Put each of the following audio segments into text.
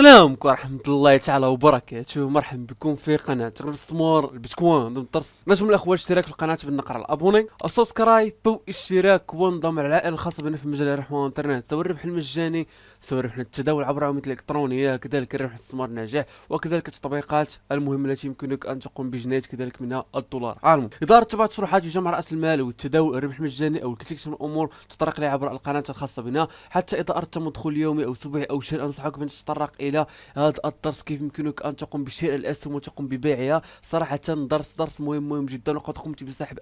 السلام عليكم ورحمة الله تعالى وبركاته مرحبا بكم في قناة غرس مور البيتكوين ضمن الطرس نجم الاخوة الاشتراك في القناة بالنقر على الابوني السبسكرايب اشتراك وانضم على العائلة الخاصة بنا في مجال الربح والانترنت سواء الربح المجاني سواء الربح التداول عبر عملة الالكترونية كذلك الربح الاستثمار الناجح وكذلك التطبيقات المهمة التي يمكنك ان تقوم بجنيه كذلك منها الدولار عالم إدارة تبع الشروحات وجمع رأس المال والتداول الربح المجاني او الكثير من الامور تطرق لها عبر القناة الخاصة بنا حتى إذا أردت مدخول يومي او اسبوعي او شهر انصحك بان تتطرق الى هذا الدرس كيف يمكنك ان تقوم بشراء الاسهم وتقوم ببيعها صراحه درس درس مهم مهم جدا وقد قمت بسحب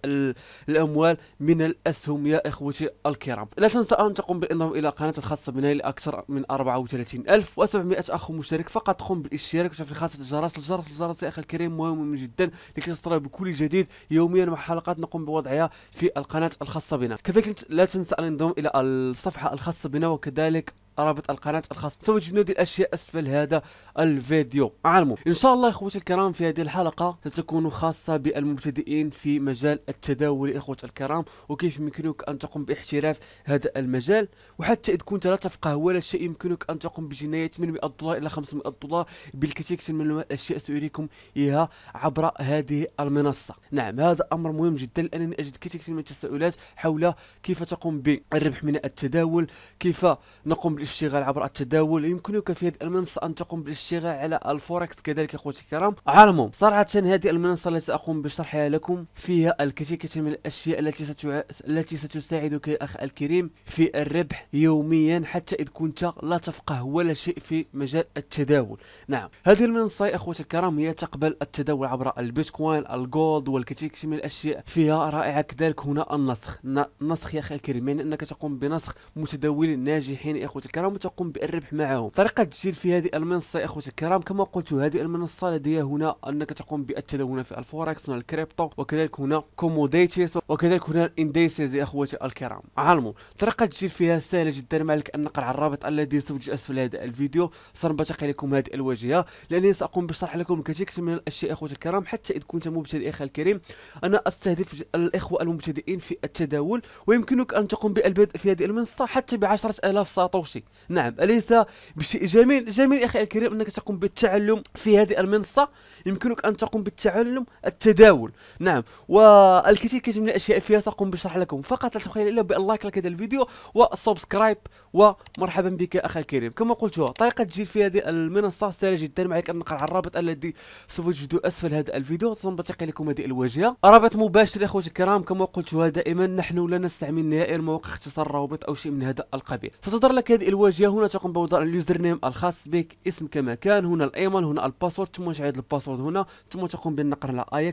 الاموال من الاسهم يا اخوتي الكرام لا تنسى ان تقوم بالانضمام الى قناة الخاصه بنا لاكثر من 34700 اخ مشترك فقط قم بالاشتراك وشوف خاصه الجرس الجرس الجرس يا اخي الكريم مهم, مهم جدا لكي تصل بكل جديد يوميا مع حلقات نقوم بوضعها في القناه الخاصه بنا كذلك لا تنسى الانضمام الى الصفحه الخاصه بنا وكذلك رابط القناه الخاص سوف تجدون هذه الاشياء اسفل هذا الفيديو أعلموا ان شاء الله اخوتي الكرام في هذه الحلقه ستكون خاصه بالمبتدئين في مجال التداول اخوتي الكرام وكيف يمكنك ان تقوم باحتراف هذا المجال وحتى اذا كنت لا تفقه ولا شيء يمكنك ان تقوم بجنايه من 100 دولار الى 500 دولار بالكثير من الاشياء ساريكم اياها عبر هذه المنصه نعم هذا امر مهم جدا لانني اجد كثير من التساؤلات حول كيف تقوم بالربح من التداول كيف نقوم الاشتغال عبر التداول يمكنك في هذه المنصة أن تقوم بالاشتغال على الفوركس كذلك أخوتي الكرام عالمهم صراحة هذه المنصة التي سأقوم بشرحها لكم فيها الكثير كثير من الأشياء التي ستع... التي ستساعدك يا أخ الكريم في الربح يوميا حتى إذ كنت لا تفقه ولا شيء في مجال التداول نعم هذه المنصة يا أخوتي الكرام هي تقبل التداول عبر البيتكوين الجولد والكثير كثير من الأشياء فيها رائعة كذلك هنا النسخ نسخ يا أخي الكريم يعني أنك تقوم بنسخ متداولين ناجحين يا أخوتي الكرام الكرام وتقوم بالربح معهم طريقه التسجيل في هذه المنصه يا اخوتي الكرام كما قلت هذه المنصه لديها هنا انك تقوم بالتداول في الفوركس هنا الكريبتو وكذلك هنا كوموديتيز وكذلك هنا الانديسيز يا اخوتي الكرام عالمون طريقه التسجيل فيها سهله جدا ما عليك ان تقرا الرابط الذي سوف اسفل هذا الفيديو سنبتقي لكم هذه الواجهه لاني ساقوم بشرح لكم كثير من الاشياء يا اخوتي الكرام حتى اذا كنت مبتدئ اخي الكريم انا استهدف الاخوه المبتدئين في التداول ويمكنك ان تقوم بالبدء في هذه المنصه حتى ب 10000 ساتوشي نعم أليس بشيء جميل جميل أخي الكريم أنك تقوم بالتعلم في هذه المنصة يمكنك أن تقوم بالتعلم التداول نعم والكثير كثير من الأشياء فيها سأقوم بشرح لكم فقط لا تخيل إلا باللايك لايك لك هذا الفيديو وسبسكرايب ومرحبا بك أخي الكريم كما قلت طريقة تجي في هذه المنصة سهلة جدا ما عليك أن نقرأ الرابط الذي سوف تجده أسفل هذا الفيديو ثم تقي لكم هذه الواجهة رابط مباشر أخوتي الكرام كما قلت دائما نحن لا نستعمل نهائيا مواقع اختصار روابط أو شيء من هذا القبيل ستظهر لك هذه الواجهه هنا تقوم بوضع اليوزر نيم الخاص بك اسم كما كان هنا الايميل هنا الباسورد ثم تعيد الباسورد هنا ثم تقوم بالنقر على اي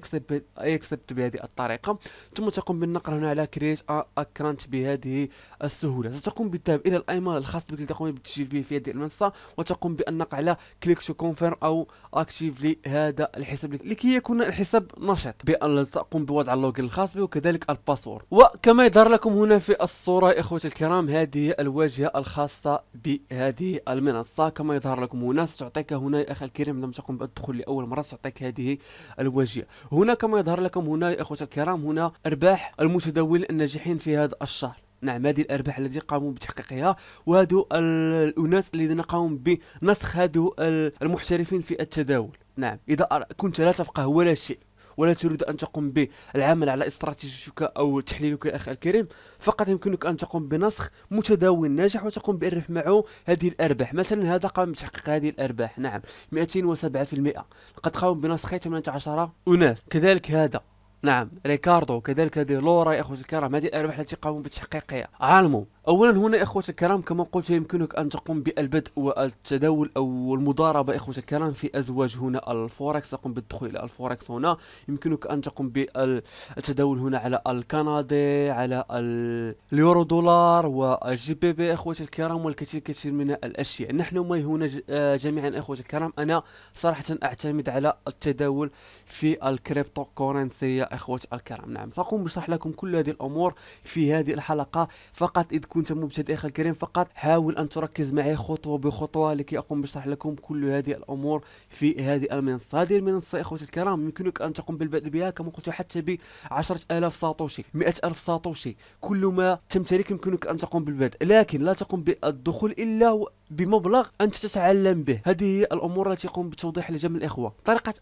اكسبت بهذه الطريقه ثم تقوم بالنقر هنا على كرييت اكونت بهذه السهوله ستقوم بالذهاب الى الايميل الخاص بك لتقوم بالتسجيل به في هذه المنصه وتقوم بالنقر على كليك تو كونفيرم او لي هذا الحساب لكي يكون الحساب نشط بان تقوم بوضع اللوجين الخاص به وكذلك الباسورد وكما يظهر لكم هنا في الصوره اخوتي الكرام هذه الواجهه الخاصه خاصة بهذه المنصة كما يظهر لكم هنا ستعطيك هنا يا أخي الكريم عندما تقوم بالدخول لأول مرة ستعطيك هذه الواجهة هنا كما يظهر لكم هنا يا أخوتي الكرام هنا أرباح المتداولين الناجحين في هذا الشهر نعم هذه الارباح التي قاموا بتحقيقها وهذو الاناس الذين قاموا بنسخ هذو المحترفين في التداول نعم اذا كنت لا تفقه ولا شيء ولا تريد أن تقوم بالعمل على استراتيجيتك أو تحليلك يا أخي الكريم فقط يمكنك أن تقوم بنسخ متداول ناجح وتقوم بالربح معه هذه الأرباح مثلا هذا قام بتحقيق هذه الأرباح نعم 207% لقد قام بنسخ 18 أناس كذلك هذا نعم ريكاردو كذلك هذه لورا يا اخوتي الكرام هذه الارباح التي قاموا بتحقيقها عالموا اولا هنا اخوتي الكرام كما قلت يمكنك ان تقوم بالبدء والتداول او المضاربه اخوتي الكرام في ازواج هنا الفوركس تقوم بالدخول الى الفوركس هنا يمكنك ان تقوم بالتداول هنا على الكندي على اليورو دولار والجي بي بي اخوتي الكرام والكثير كثير من الاشياء نحن ما هنا آه، جميعا اخوتي الكرام انا صراحه اعتمد على التداول في الكريبتو كورنسي يا اخوتي الكرام نعم ساقوم بشرح لكم كل هذه الامور في هذه الحلقه فقط اذ كنت مبتدئ الكريم فقط حاول ان تركز معي خطوه بخطوه لكي اقوم بشرح لكم كل هذه الامور في هذه المنصه هذه المنصه اخوتي الكرام يمكنك ان تقوم بالبدء بها كما قلت حتى ب 10000 ساطوشي 100000 ساطوشي كل ما تمتلك يمكنك ان تقوم بالبدء لكن لا تقوم بالدخول الا بمبلغ انت تتعلم به هذه هي الامور التي يقوم بتوضيح لجميع الاخوه طريقه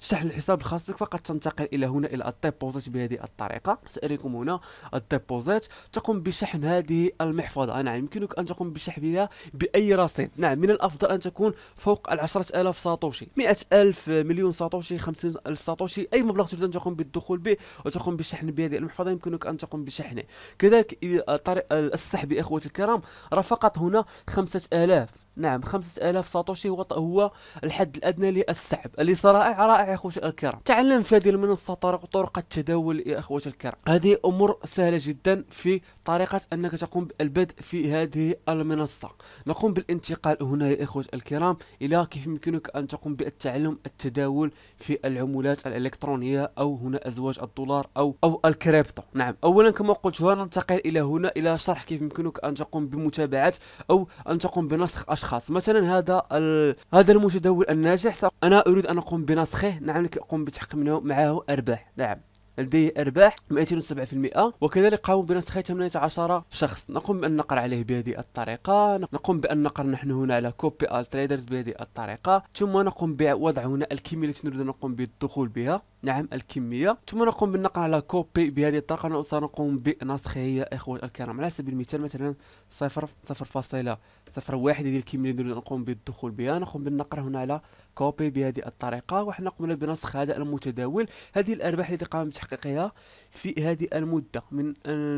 شحن الحساب الخاص بك فقط تنتقل الى هنا الى الديبوزيت بهذه الطريقه ساريكم هنا الديبوزيت تقوم بشحن هذه المحفظه نعم يمكنك ان تقوم بشحنها باي رصيد نعم من الافضل ان تكون فوق ال 10000 ساتوشي 100000 مليون ساتوشي 50000 ساتوشي اي مبلغ تريد ان تقوم بالدخول به وتقوم بشحن بهذه المحفظه يمكنك ان تقوم بشحنه كذلك السحب اخوتي الكرام راه فقط هنا 5 3000 نعم 5000 ساتوشي هو هو الحد الادنى للسحب ليس رائع رائع يا اخوتي الكرام تعلم في هذه المنصه طرق طرق التداول يا اخوتي الكرام هذه امور سهله جدا في طريقه انك تقوم بالبدء في هذه المنصه نقوم بالانتقال هنا يا اخوتي الكرام الى كيف يمكنك ان تقوم بالتعلم التداول في العملات الالكترونيه او هنا ازواج الدولار او او الكريبتو نعم اولا كما قلت هنا ننتقل الى هنا الى شرح كيف يمكنك ان تقوم بمتابعه او ان تقوم بنسخ اشخاص الاشخاص مثلا هذا هذا المتداول الناجح انا اريد ان اقوم بنسخه نعم اقوم بتحقيق معه ارباح نعم لديه أرباح 207% وكذلك قاموا بنسخ 18 شخص نقوم بأن نقر عليه بهذه الطريقة نقوم بأن نقر نحن هنا على كوبي آل تريدرز بهذه الطريقة ثم نقوم بوضع هنا الكمية التي نريد أن نقوم بالدخول بها نعم الكمية ثم نقوم بالنقر على كوبي بهذه الطريقة سنقوم بنسخه يا إخوة الكرام على سبيل المثال مثلا صفر صفر صفر واحد هذه الكمية اللي نريد نقوم بالدخول بها نقوم بالنقر هنا على كوبي بهذه الطريقه وحنا قمنا بنسخ هذا المتداول هذه الارباح التي قام بتحقيقها في هذه المده من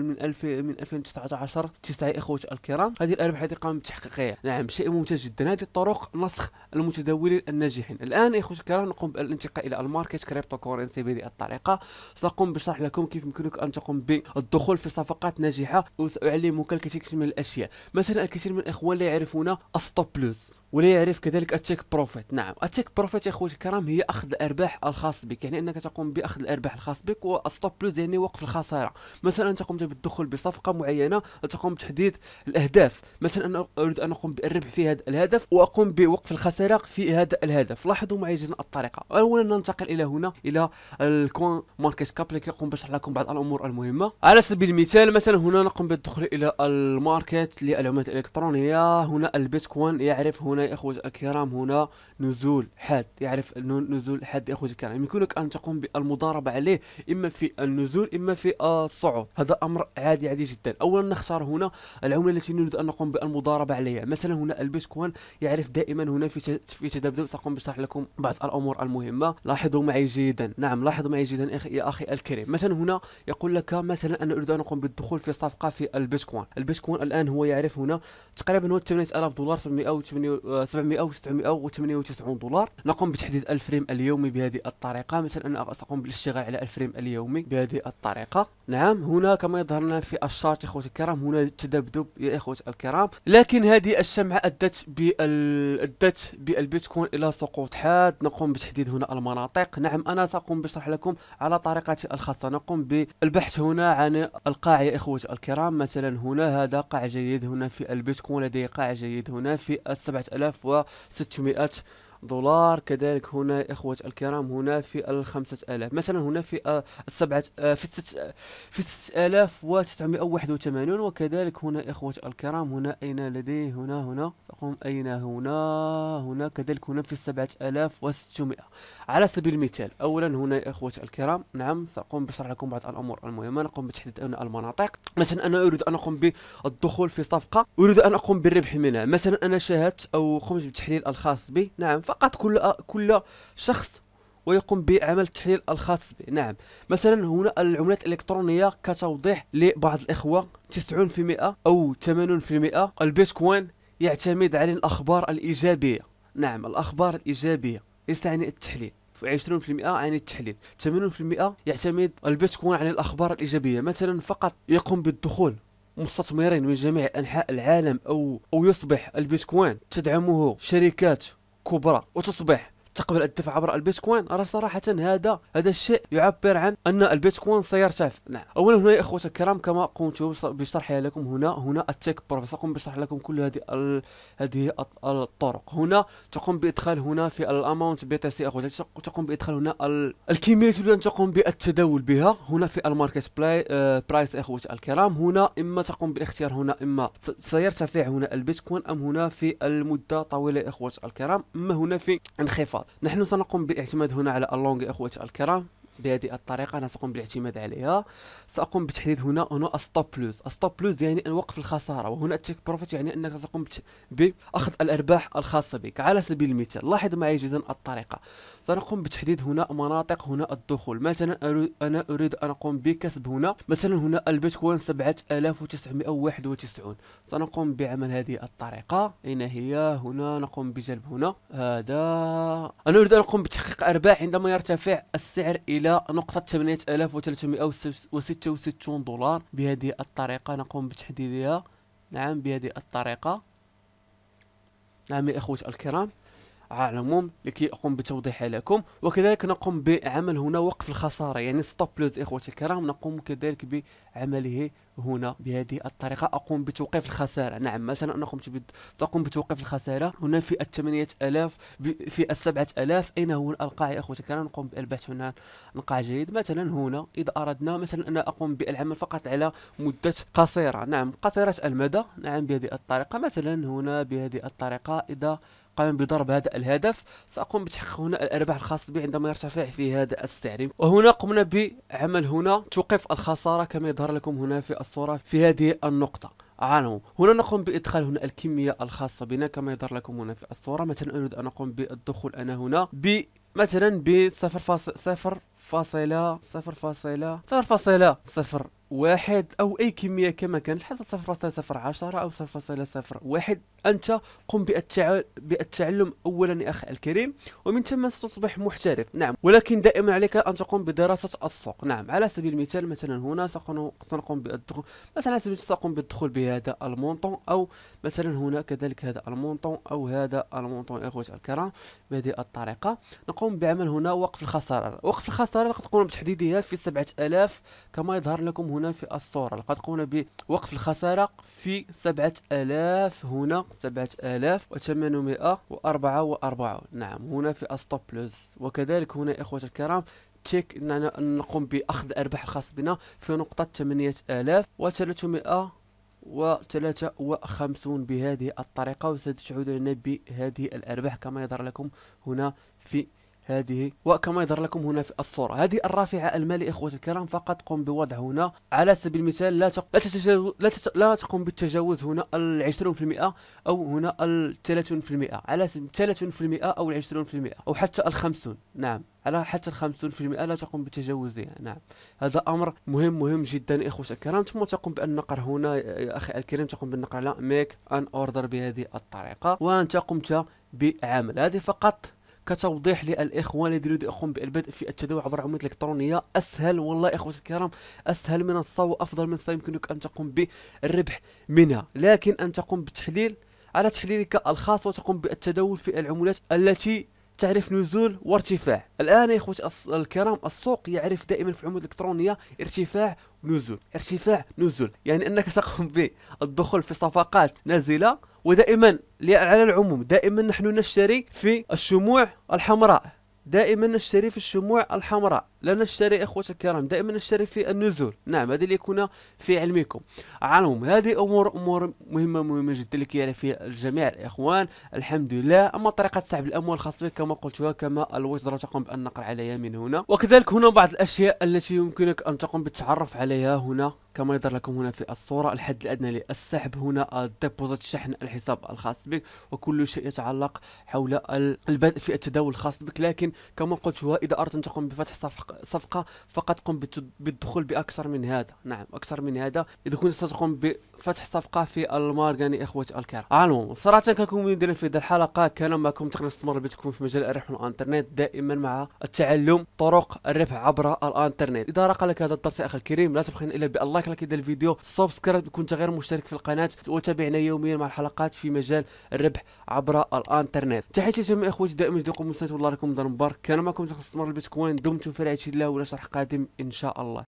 من 2000 من 2019 تسعه اخوه الكرام هذه الارباح التي قام بتحقيقها نعم شيء ممتاز جدا هذه الطرق نسخ المتداولين الناجحين الان اخوتي الكرام نقوم بالانتقال الى الماركت كريبتو كورنسي بهذه الطريقه ساقوم بشرح لكم كيف يمكنك ان تقوم بالدخول في صفقات ناجحه وساعلمك الكثير من الاشياء مثلا الكثير من الاخوان لا يعرفون ستوب بلوس ولا يعرف كذلك التيك بروفيت نعم التيك بروفيت يا خوتي الكرام هي اخذ الارباح الخاص بك يعني انك تقوم باخذ الارباح الخاص بك والستوب بلوز يعني وقف الخساره مثلا انت قمت بالدخول بصفقه معينه تقوم بتحديد الاهداف مثلا انا اريد ان اقوم بالربح في هذا الهدف واقوم بوقف الخساره في هذا الهدف لاحظوا معي جزء الطريقه اولا ننتقل الى هنا الى الكون ماركت كاب اللي كيقوم بشرح لكم بعض الامور المهمه على سبيل المثال مثلا هنا نقوم بالدخول الى الماركت للعملات الالكترونيه هنا البيتكوين يعرف هنا هنا يا إخوة الكرام هنا نزول حاد يعرف نزول حاد يا إخوة الكرام يعني يمكنك أن تقوم بالمضاربة عليه إما في النزول إما في آه، الصعود هذا أمر عادي عادي جدا أولا نختار هنا العملة التي نريد أن نقوم بالمضاربة عليها مثلا هنا البيتكوين يعرف دائما هنا في في تذبذب تقوم بشرح لكم بعض الأمور المهمة لاحظوا معي جيدا نعم لاحظوا معي جيدا يا أخي الكريم مثلا هنا يقول لك مثلا أنا أريد أن أقوم بالدخول في صفقة في البيتكوين البيتكوين الآن هو يعرف هنا تقريبا هو 8000 دولار في و 700 و دولار نقوم بتحديد الفريم اليومي بهذه الطريقه مثلا انا ساقوم بالاشتغال على الفريم اليومي بهذه الطريقه نعم هنا كما يظهر لنا في الشارت اخوتي الكرام هنا تذبذب يا اخوتي الكرام لكن هذه الشمعه ادت بال ادت بالبيتكوين الى سقوط حاد نقوم بتحديد هنا المناطق نعم انا ساقوم بشرح لكم على طريقتي الخاصه نقوم بالبحث هنا عن القاع يا اخوتي الكرام مثلا هنا هذا قاع جيد هنا في البيتكوين لديه قاع جيد هنا في 7000 à la fois. hâte. دولار كذلك هنا إخوة الكرام هنا في الخمسة آلاف مثلا هنا في آه، السبعة آه، في في ست آلاف وتسعمائة وواحد وثمانون وكذلك هنا إخوة الكرام هنا أين لديه هنا هنا رقم أين هنا هنا كذلك هنا في السبعة آلاف وستمائة على سبيل المثال أولا هنا إخوة الكرام نعم سأقوم بشرح لكم بعض الأمور المهمة نقوم بتحديد هنا المناطق مثلا أنا أريد أن أقوم بالدخول في صفقة أريد أن أقوم بالربح منها مثلا أنا شاهدت أو قمت بتحليل الخاص بي نعم فقط كل كل شخص ويقوم بعمل التحليل الخاص به نعم مثلا هنا العملات الإلكترونية كتوضيح لبعض الإخوة 90% أو 80% البيتكوين يعتمد على الأخبار الإيجابية نعم الأخبار الإيجابية ليس عن التحليل 20% عن التحليل 80% يعتمد البيتكوين على الأخبار الإيجابية مثلا فقط يقوم بالدخول مستثمرين من جميع أنحاء العالم أو أو يصبح البيتكوين تدعمه شركات كبرى وتصبح تقبل الدفع عبر البيتكوين راه صراحة هذا هذا الشيء يعبر عن أن البيتكوين سيرتفع نعم أولا هنا يا اخوتي الكرام كما قمت بشرحها لكم هنا هنا التيك بروفيسور قم بشرح لكم كل هذه هذه الطرق هنا تقوم بإدخال هنا في الأماونت بي تي سي أخوتي تقوم بإدخال هنا الكميه الكمية تريد أن تقوم بالتداول بها هنا في الماركت بلاي آه... برايس إخوتي الكرام هنا إما تقوم بالاختيار هنا إما سيرتفع هنا البيتكوين أم هنا في المدة طويلة إخوتي الكرام أما هنا في انخفاض نحن سنقوم بالاعتماد هنا على اللونغ اخوتي الكرام بهذه الطريقه انا ساقوم بالاعتماد عليها ساقوم بتحديد هنا هنا ستوب بلوز ستوب بلوز يعني ان وقف الخساره وهنا التيك بروفيت يعني انك ستقوم باخذ الارباح الخاصه بك على سبيل المثال لاحظ معي جدا الطريقه سنقوم بتحديد هنا مناطق هنا الدخول مثلا انا اريد ان اقوم بكسب هنا مثلا هنا البيتكوين 7991 سنقوم بعمل هذه الطريقه اين هي هنا نقوم بجلب هنا هذا انا اريد ان اقوم بتحقيق ارباح عندما يرتفع السعر الى نقطة 8366 دولار بهذه الطريقة نقوم بتحديدها نعم بهذه الطريقة نعم يا إخوة الكرام على العموم لكي اقوم بتوضيحها لكم وكذلك نقوم بعمل هنا وقف الخساره يعني ستوب لوز اخوتي الكرام نقوم كذلك بعمله هنا بهذه الطريقه اقوم بتوقيف الخساره نعم مثلا انا قمت ساقوم بتوقيف الخساره هنا في ال 8000 في ال 7000 اين هو القاع يا اخوتي الكرام نقوم بالبحث هنا عن قاع مثلا هنا اذا اردنا مثلا انا اقوم بالعمل فقط على مده قصيره نعم قصيره المدى نعم بهذه الطريقه مثلا هنا بهذه الطريقه اذا قام بضرب هذا الهدف سأقوم بتحقيق هنا الأرباح الخاص بي عندما يرتفع في هذا السعر وهنا قمنا بعمل هنا توقف الخسارة كما يظهر لكم هنا في الصورة في هذه النقطة عنه هنا نقوم بادخال هنا الكميه الخاصه بنا كما يظهر لكم هنا في الصوره مثلا اريد ان اقوم بالدخول انا هنا ب مثلا ب 0.0 فاصلة صفر فاصلة صفر فاصلة صفر واحد أو أي كمية كما كانت الحصه صفر فاصلة صفر عشرة أو صفر فاصلة صفر واحد أنت قم بالتعلم أولا يا أخي الكريم ومن ثم ستصبح محترف نعم ولكن دائما عليك أن تقوم بدراسة السوق نعم على سبيل المثال مثلا هنا سنقوم بالدخول مثلا على سبيل سأقوم بالدخول بهذا المونطون أو مثلا هنا كذلك هذا المونطون أو هذا المونطون يا أخوتي الكرام بهذه الطريقة نقوم بعمل هنا وقف الخسارة وقف الخسارة قد تقوم بتحديدها في 7000 كما يظهر لكم هنا هنا في الصورة لقد قمنا بوقف الخسارة في 7000 هنا 7844 نعم هنا في الستوب لوز وكذلك هنا إخوة الكرام تشيك أننا نقوم بأخذ الأرباح الخاص بنا في نقطة 8300 وثلاثة وخمسون بهذه الطريقة لنا بهذه الأرباح كما يظهر لكم هنا في هذه وكما يظهر لكم هنا في الصورة هذه الرافعة المالي إخوة الكرام فقط قم بوضع هنا على سبيل المثال لا تق... لا, تتجاوز... لا, تت... لا تقوم بالتجاوز هنا ال 20% أو هنا ال 30% على 30% أو ال 20% أو حتى ال 50 نعم على حتى ال 50% لا تقوم بتجاوزها نعم هذا امر مهم مهم جدا اخوة الكرام ثم تقوم بالنقر هنا يا اخي الكريم تقوم بالنقر على ميك ان اوردر بهذه الطريقه وان تقمت بعمل هذه فقط كتوضيح للاخوان الذين يقوم بالبدء في التداول عبر العملات الالكترونيه اسهل والله اخوتي الكرام اسهل من الصا وافضل من الصا يمكنك ان تقوم بالربح منها لكن ان تقوم بتحليل على تحليلك الخاص وتقوم بالتداول في العملات التي تعرف نزول وارتفاع الان يا اخوتي الكرام السوق يعرف دائما في العمود الالكترونيه ارتفاع ونزول ارتفاع نزول يعني انك تقوم بالدخول في صفقات نازله ودائما على العموم دائما نحن نشتري في الشموع الحمراء دائما نشتري في الشموع الحمراء لا نشتري اخوتي الكرام دائما نشتري في النزول نعم هذا ليكون في علمكم علمهم هذه أمور أمور مهمة مهمة جدا اللي يعرف فيها الجميع الإخوان الحمد لله أما طريقة سحب الأموال الخاصه بك كما قلتها كما الوزارة تقوم بأن نقر عليها من هنا وكذلك هنا بعض الأشياء التي يمكنك أن تقوم بالتعرف عليها هنا كما يظهر لكم هنا في الصورة الحد الأدنى للسحب هنا الديبوزيت شحن الحساب الخاص بك وكل شيء يتعلق حول البدء في التداول الخاص بك لكن كما قلت إذا أردت أن تقوم بفتح صفحة صفقه فقط قم بالدخول باكثر من هذا نعم اكثر من هذا اذا كنت ستقوم بفتح صفقه في المارغاني اخوتي الكرام المهم صراحه كنكون دايرين في هذه الحلقه كان معكم تقنص مربتكم في مجال الربح الانترنت دائما مع التعلم طرق الربح عبر الانترنت اذا رق لك هذا الدرس يا اخي الكريم لا تبخل الا باللايك لك هذا الفيديو سبسكرايب كنت غير مشترك في القناه وتابعنا يوميا مع الحلقات في مجال الربح عبر الانترنت تحياتي جميع اخوتي دائما جديكم مستند والله راكم دار مبارك كان معكم تقنص البيتكوين دمتم في رعايه الله ولا شرح قادم ان شاء الله